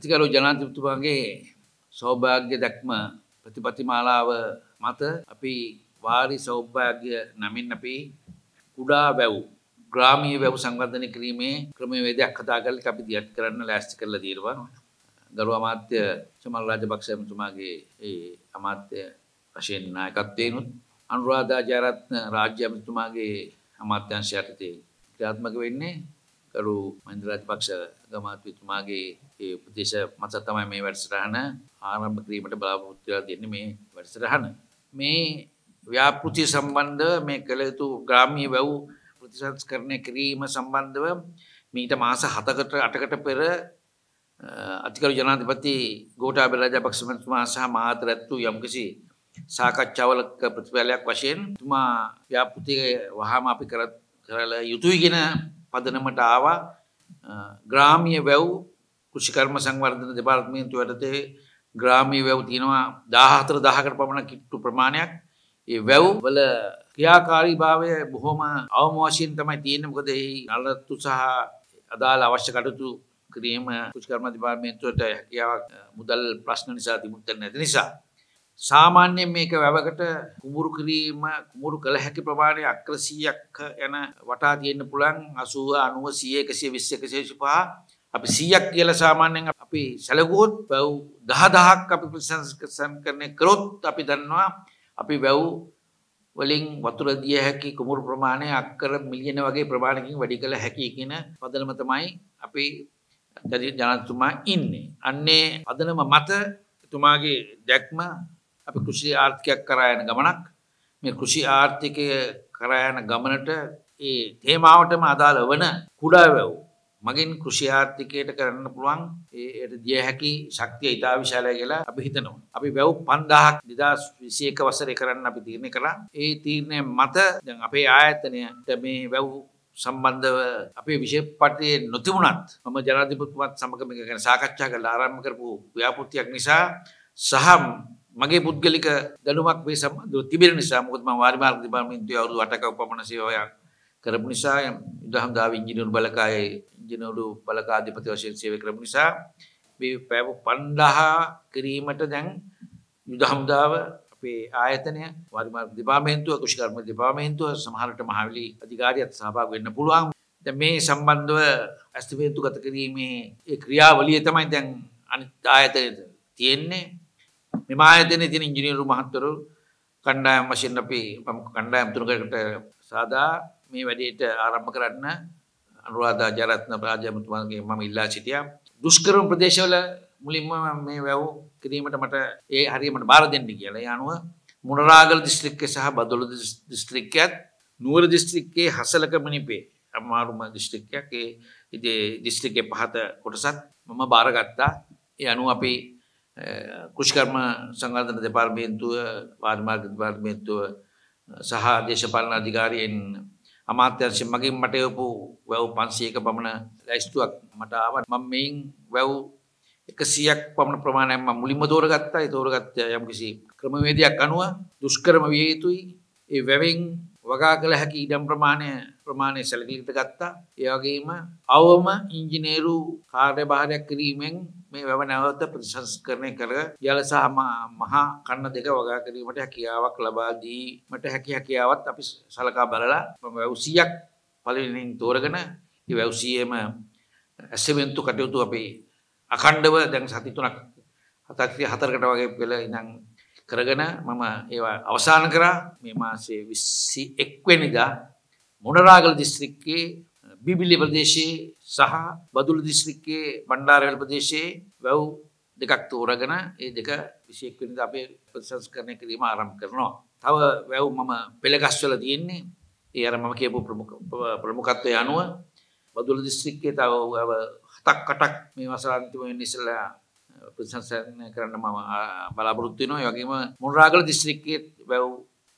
ප්‍රතිකරු ජනාතිපතුමාගේ සෞභාග්‍ය දැක්ම ප්‍රතිපතිමාලාව මත අපි වාරි සෞභාග්‍ය නමින් අපි කුඩා වැැව් ග්‍රාමී වැැව් සංවර්ධනය කිරීමේ ක්‍රමවේදයක් කතාගල් අපි දියත් කරන්න ලෑස්ති කරල දීරවා ගරු අමාත්‍ය සමල් රාජපක්ෂමතුමාගේ ඒ අමාත්‍ය වශයෙන් නායකත්වයනුත් අනුරාධා ජයරත්න රාජ්‍ය ඇමතුමාගේ අමාත්‍යංශයටතේ ක්‍රාත්මක වෙන්නේ කරු මහින්ද රාජපක්ෂ ගමාත්‍යතුමාගේ ඒ උපදේශ මත තමයි මේ වැඩසටහන ආරම්භ කිරීමට බලාපොරොත්තු වෙලා දෙන්නේ මේ වැඩසටහන. මේ ව්‍යාපෘති සම්බන්ධව මේ කළ යුතු ග්‍රාමීය වැව් ප්‍රතිසංස්කරණය කිරීම සම්බන්ධව මීට මාස 7කට 8කට පෙර අතිකරු ජනාධිපති ගෝඨාභය රාජපක්ෂ මහත්මයා සහ මාත රැත්තු යම්කිසි සාකච්ඡාවලක ප්‍රතිඵලයක් වශයෙන් තුමා ව්‍යාපෘතිය වහාම අපි කර කරලා යුතුයි කියන පදනමට ආවා ග්‍රාමිය වැව් කෘෂිකර්ම සංවර්ධන දෙපාර්ත්මයන්තු යටතේ ග්‍රාමී වැව් තියෙනවා දාහතර දහකට පමණ කිට්ටු ප්‍රමාණයක් ඒ වැව් වල ක්‍රියාකාරී භාවය බොහොම අවමෝශයෙන් තමයි තියෙනකොද එහි අලත්තු සහ අදාළ අවශ්‍ය කටුතු කිරීම කෘෂිකර්ම දෙපාර්මේන්තුවට හැකියාවක් මුදල් ප්‍රශ්න නිසා තිමුත්තර නැති නිසා සාමාන්‍යයෙන් මේක වැවකට කුමුරු කිරීම කුමුරු කළ හැකි ප්‍රමාණය අක්‍රසීයක් යන වටා තියෙන්න්න පුළන් අසුව අනුව සියකසිය විශ්්‍යකශේෂපා අපි සීයක් කියල සාමාන්‍යෙන් අපි සැලගෝත් පැව් දහදහක් අපි ප්‍රසංස්කසන් කරනය කරොත් අපි දන්නවා අපි වැැව් වලින් වතුරදිය හැකි කුමුරු ප්‍රමාණය අක්කර මිලියන වගේ ප්‍රමාණකින් වැඩි කළ හැකි කියෙන පදනමතමයි අපි ජනතුමා ඉන්නේ අන්නේ අදනම මත තුමාගේ දැක්ම අප කෘෂි ආර්ථිකයක් කරායන ගමනක් මේ කෘෂි ආර්ථිකය කරායන ගමනට ඒ තේමාවටම අදාළ වන කුඩා වැව් මගින් කෘෂි ආර්ථිකයට කරන්න පුළුවන් ඒයට දිය හැකි ශක්තිය ඉතා විශාලය කියලා අපි හිතනවා. අපි වැව් පන්දාහක් දෙදස් විසියක වසරය කරන්න අපි තීරණය කළා. ඒ තීරණය මත දැන් අපේ ආයතනයට මේ වැව් සම්බන්ධව අපේ විශේෂපටයේ නොතිබුණත් මම ජනාධිපතිතුමත් සමග මේක ගැන සාකච්ඡා කරලා ආරම්භ කරපු ව්‍යාපෘතියක් නිසා සහ මගේ පුද්ගලික දැනුමක් වේ සම්බන්ධව තිබෙන නිසා මොකද මම වාරි මාර්ග දෙපාර්තමේන්තුවේ අවුරුදු 8ක උපමණ සේවයක් කරපු නිසා යුදහම් දාව ඉංජිනේරු බලකායේ ඉංජිනේරු බලකාධිපති වශයෙන් සේවය කරපු නිසා මේ පැව 5000 කිරීමට දැන් යුදහම් දාව අපේ ආයතනය වාරි මාර්ග දෙපාර්තමේන්තුව කෘෂි කර්ම දෙපාර්තමේන්තුව සමහරට මහවැලි අධිකාරියත් සහභාගී වෙන්න පුළුවන් දැන් මේ සම්බන්ධව අස්තිමේන්තු ගත කිරීමේ ඒ ක්‍රියාවලිය තමයි දැන් අනිත් ආයතනයේ තියෙන්නේ මෙම ආයතන ඉතින් ඉංජිනීරු මහත්වරු කණ්ඩායම් වශයෙන් අපි කණ්ඩායම් තුනකට සාදා මේ වැඩේට ආරම්භ කරන්න අනුරාධා ජයරත්න රාජ්‍යමතුමාගේ මම ඉල්ලා සිටියා දුෂ්කරම ප්‍රදේශවල මුලින්ම මේ වැව් කිරීමට මට ඒ හරියමට බාර දෙන්න කියලා. ඒ අනුව මුණරාගල දිස්ත්‍රික්කය සහ බදොල දිස්ත්‍රික්කයත් නුවර දිස්ත්‍රික්කයේ හසලක මිනිපේ අමාරුම දිස්ත්‍රික්කයක් ඒ ඉතින් දිස්ත්‍රික්කේ පහත කොටසත් මම බාරගත්තා. ඒ අනුව අපි කෘෂිකර්ම සංගාධන දෙපාර්මේන්තුව වාර්මාර්ග දෙපාර්මේන්තුව සහ දේශපාලන අධිකාරයෙන් අමාත්‍යංශය මගින් මට යොපු වැව් 500ක පමණ ලැයිස්තුවක් මට ආවා මම මේන් වැව් 100ක් පමණ ප්‍රමාණයක් මම මුලින්ම තෝරගත්තා ඒ තෝරගත්ත යම්කිසි ක්‍රමවේදයක් අනුව දුෂ්කරම විය යුතුයි ඒ වැවෙන් වගා කළ හැකි ඉඩම් ප්‍රමාණය ප්‍රමාණය සැලකිලිත ගත්තා ඒවගේම අවම ඉංජිනේරු කාර්යභාරයක් කිරීමෙන් මේ වැව නැවත ප්‍රතිශංස්කරණය කර ජල සහ මහා කන්න දෙක වගා කිරීමට හැකියාවක් ලබාදීමට හැකි හැකියාවත් අපි සලකා බලලා වැවසියක් පලනින් තෝරගෙන වැවසියම ඇසවෙන්තු කටයුතු අපි අකණ්ඩව දැන් සතිතුනක් හතක්තිය හතරකට වගේ පෙළ ඉනං කරගෙන මම ඒවා අවසාන කරා මේ මාසේ විස්සි එක්වෙනිදා මොනරාගල දිස්ත්‍රික්කේ බිබිලි ප්‍රදේශයේ සහ බදුල දිස්ත්‍රික්කේ බණ්ඩාරවැල් ප්‍රදේශයේ වැව් දෙකක් තෝරගෙන ඒ දෙක විශයෙක්විනිද අපේ ප්‍රසංස්කරණය කිරීම ආරම් කරනවා. තව වැව් මම පෙළගස්වල තියෙන්නේ ඒ අර මම කියපු ප්‍රමුකත්වය අනුව බදුල දිස්ත්‍රික්කේ තව හතක් කටක් මේ වසරන්තිම නිසලා ප්‍රසංසන කරන්න මම බලාපොරොත්තු වෙනවා. ඒ වගේම මොනරාගල දිස්ත්‍රික්කයේ වැව්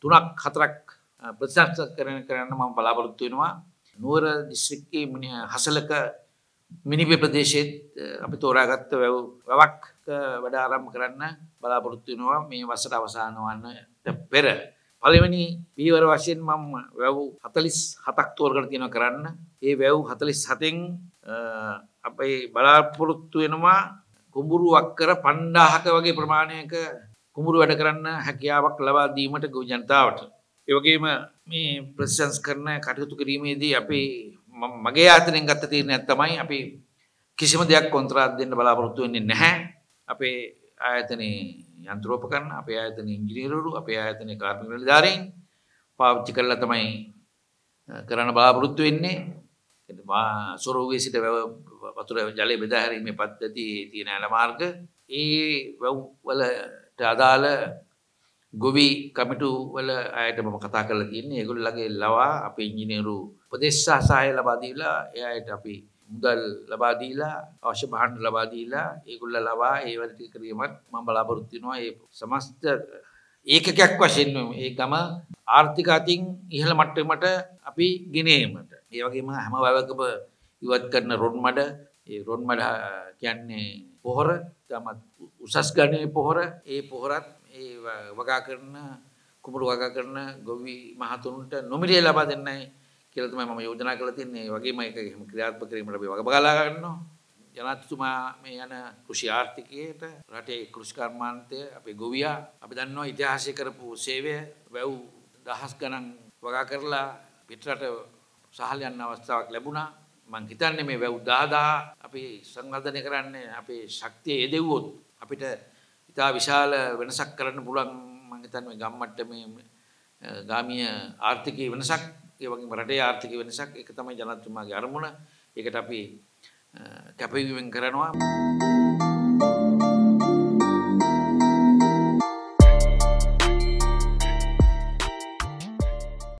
තුනක් හතරක් ප්‍රශාස කරන කරන්න මම බලාපොරොත්තුවෙනවා නුවර දිස්්‍රික්කේ මිනි හසලක මිනිපේ ප්‍රදේශයත් අපි තෝරාගත්ත වැව් වැවක් වඩා ආරම් කරන්න බලාපොරොත්තුවෙනවා මේ වසට අවසාන වන්න පෙර. පලවෙනි පීවර වශයෙන් මම වැව් හතලිස් හතක් තෝර්ගන තියෙන කරන්න ඒ වැව් හතලිස් හතෙන් අපයි බලාපොරොත්තු වෙනවා කුඹුරුවක් කර පණ්ඩාහක වගේ ප්‍රමාණයක කුඹුරු වැඩ කරන්න හැකියාවක් ලබා දීමට ගෝ ජනතාවට ඒවගේම මේ ප්‍රසිසන්ස් කරන කටයුතු කිරීමේදී අපි මගේ ආතනෙන් ගත්ත තීරණයක් තමයි අපි කිසිම දෙයක් කොන්ත්‍රාත් දෙන්න බලාපොරොත්තු වෙන්නේ නැහැ අපේ ආයතනයේ යන්ත්‍රෝපකරණ අපේ ආයතනයේ ඉංජිනේරවරු අපේ ආයතනයේ කාර්මික නිලධාරීන් පාවිච්චි කරලා තමයි කරන්න බලාපොරොත්තු වෙන්නේ සොරෝගේ සිට වතුර ජලය බෙදාහැරීමේ පද්ධතියේ තියෙන ඇල මාර්ග ඒ වැව් වලට අදාළ ගොවි කමිටු වල අයට මම කතා කරලා තියන්නේ ඒගොල්ලගේ ලවා අපේ ඉංජිනේරු ප්‍රදේශසා සහය ලබාදීලා එයට අපි මුදල් ලබාදීලා අවශ්‍ය බහන්ඩ ලබාදීලා ඒගොල්ල ලබා ඒවලටි කිරීමත් මම බලාපොරොත්තිනවා ඒ සමස්ත ඒකකයක් වශයෙන් ඒ ගම ආර්ථිකාතින් ඉහළ මට්ටමට අපි ගෙනීමට ඒවගේම හැම වැවකම ඉවත් කරන රොන්මඩ ඒ රොන්මඩ කියන්නේ පොහොර තමත් උසස් ගණය පොහොර ඒ පොහොරත් ඒ වගා කරන කුමරු වගා කරන ගොවි මහතුන්ට නොමිලිය ලබා දෙන්නයි කියලා තමයි මම යෝජනා කරලා තින්නේ. ඒ වගේම ඒක එහෙම ක්‍රියාත්මක කිරීමට අපි වග බගලා ගන්නවා. ජනාධිපතිතුමා මේ යන කෘෂි ආර්ථිකයට රටේ කෘෂි කර්මාන්තය අපේ ගොවියා අපි දන්නවා ඉතිහාසයේ කරපු සේවය වැව් දහස් ගණන් වගා කරලා පිටරට සහල් යන්න අවස්ථාවක් ලැබුණා. මං හිතන්නේ මේ වැව් 10000 අපි සංවර්ධනය කරන්න අපේ ශක්තිය යෙදුවොත් අපිට ඉතා විශාල වෙනසක් කරන්න පුළන් මංහිතන් ගම්මට්ට මේ ගාමිය ආර්ථිකය වෙනසක් ඒවගේ රටේ ආර්ථික වෙනසක් එක තමයි ජනත්තුමාගේ අරමුණ එකට අපි කැපවීමෙන් කරනවා.